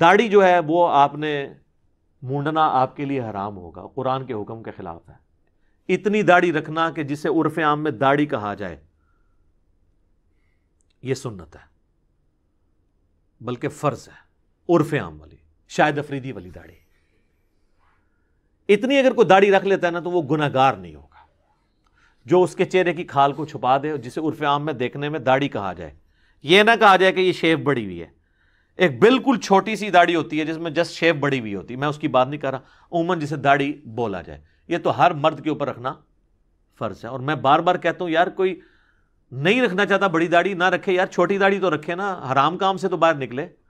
दाढ़ी जो है वो आपने मूंडना आपके लिए हराम होगा कुरान के हुक्म के ख़िलाफ़ है इतनी दाढ़ी रखना कि जिसे उर्फ आम में दाढ़ी कहा जाए ये सुन्नत है बल्कि फ़र्ज़ है उर्फ आम वाली शायद अफरीदी वाली दाढ़ी इतनी अगर कोई दाढ़ी रख लेता है ना तो वो गुनागार नहीं होगा जो उसके चेहरे की खाल को छुपा दे जिसे उर्फ आम में देखने में दाढ़ी कहा जाए यह ना कहा जाए कि यह शेप बड़ी हुई है एक बिल्कुल छोटी सी दाढ़ी होती है जिसमें जस्ट शेप बड़ी हुई होती है मैं उसकी बात नहीं कर रहा उमन जिसे दाढ़ी बोला जाए ये तो हर मर्द के ऊपर रखना फ़र्ज है और मैं बार बार कहता हूँ यार कोई नहीं रखना चाहता बड़ी दाढ़ी ना रखे यार छोटी दाढ़ी तो रखे ना हराम काम से तो बाहर निकले